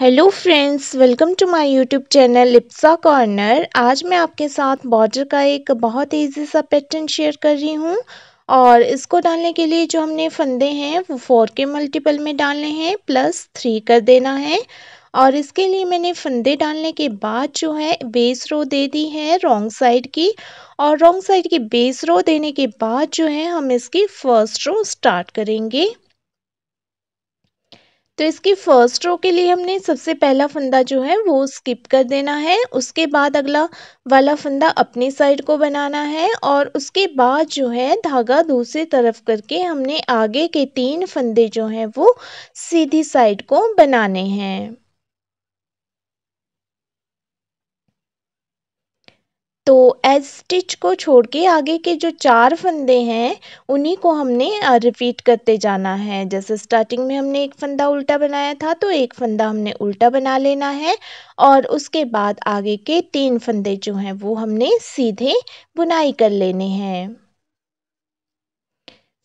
hello friends welcome to my YouTube channel Lipsa corner आज मैं आपके साथ बॉर्डर का एक बहुत इजी सा पैटर्न शेयर कर रही हूँ और इसको डालने के लिए जो हमने फंदे हैं वो फोर के मल्टीपल में डालने हैं प्लस थ्री कर देना है और इसके लिए मैंने फंदे डालने के बाद जो है बेस रो दे दी है रॉन्ग साइड की और रॉन्ग साइड की बेस रो देने के बाद जो है हम इसकी फर्स्ट रो स्टार्ट करेंगे तो इसकी फर्स्ट रो के लिए हमने सबसे पहला फंदा जो है वो स्किप कर देना है उसके बाद अगला वाला फंदा अपनी साइड को बनाना है और उसके बाद जो है धागा दूसरी तरफ करके हमने आगे के तीन फंदे जो हैं वो सीधी साइड को बनाने हैं तो एज स्टिच को छोड़ के आगे के जो चार फंदे हैं उन्हीं को हमने रिपीट करते जाना है जैसे स्टार्टिंग में हमने एक फंदा उल्टा बनाया था तो एक फंदा हमने उल्टा बना लेना है और उसके बाद आगे के तीन फंदे जो हैं वो हमने सीधे बुनाई कर लेने हैं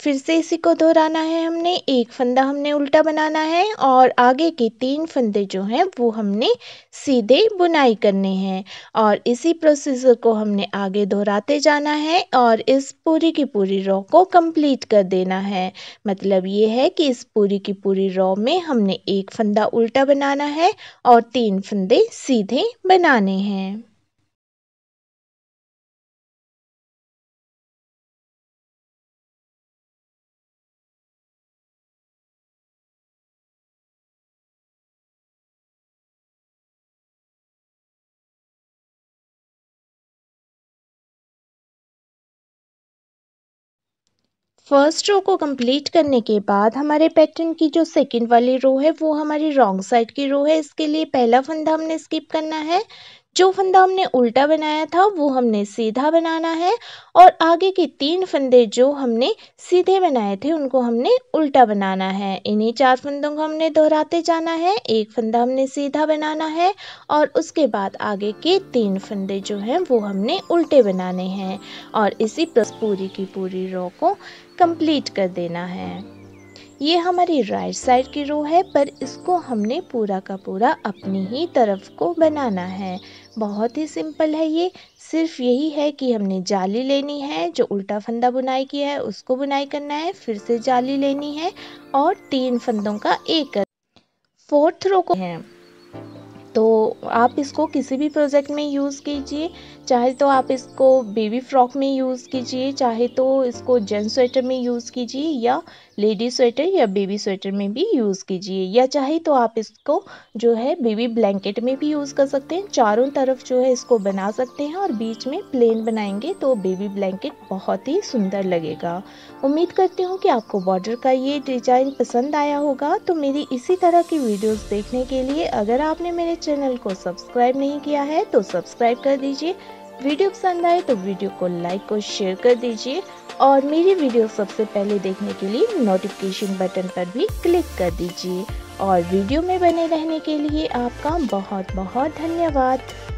फिर से इसी को दोहराना है हमने एक फंदा हमने उल्टा बनाना है और आगे के तीन फंदे जो हैं वो हमने सीधे बुनाई करने हैं और इसी प्रोसीजर को हमने आगे दोहराते जाना है और इस पूरी की पूरी रॉ को कंप्लीट कर देना है मतलब ये है कि इस पूरी की पूरी रॉ में हमने एक फंदा उल्टा बनाना है और तीन फंदे सीधे बनाने हैं फर्स्ट रो को कंप्लीट करने के बाद हमारे पैटर्न की जो सेकंड वाली रो है वो हमारी रॉन्ग साइड की रो है इसके लिए पहला फंदा हमने स्किप करना है जो फंदा हमने उल्टा बनाया था वो हमने सीधा बनाना है और आगे के तीन फंदे जो हमने सीधे बनाए थे उनको हमने उल्टा बनाना है इन्हीं चार फंदों को हमने दोहराते जाना है एक फंदा हमने सीधा बनाना है और उसके बाद आगे के तीन फंदे जो हैं वो हमने उल्टे बनाने हैं और इसी पूरी की पूरी रो को कंप्लीट कर देना है ये हमारी राइट साइड की रो है पर इसको हमने पूरा का पूरा अपनी ही तरफ को बनाना है बहुत ही सिंपल है ये सिर्फ यही है कि हमने जाली लेनी है जो उल्टा फंदा बुनाई किया है उसको बुनाई करना है फिर से जाली लेनी है और तीन फंदों का एक फोर्थ रो को है तो आप इसको किसी भी प्रोजेक्ट में यूज़ कीजिए चाहे तो आप इसको बेबी फ्रॉक में यूज़ कीजिए चाहे तो इसको जेंट्स स्वेटर में यूज़ कीजिए या लेडी स्वेटर या बेबी स्वेटर में भी यूज़ कीजिए या चाहे तो आप इसको जो है बेबी ब्लैंकेट में भी यूज़ कर सकते हैं चारों तरफ जो है इसको बना सकते हैं और बीच में प्लेन बनाएंगे तो बेबी ब्लैंकेट बहुत ही सुंदर लगेगा उम्मीद करती हूँ कि आपको बॉर्डर का ये डिज़ाइन पसंद आया होगा तो मेरी इसी तरह की वीडियोज़ देखने के लिए अगर आपने मेरे चैनल को सब्सक्राइब नहीं किया है तो सब्सक्राइब कर दीजिए वीडियो पसंद आए तो वीडियो को लाइक और शेयर कर दीजिए और मेरी वीडियो सबसे पहले देखने के लिए नोटिफिकेशन बटन पर भी क्लिक कर दीजिए और वीडियो में बने रहने के लिए आपका बहुत बहुत धन्यवाद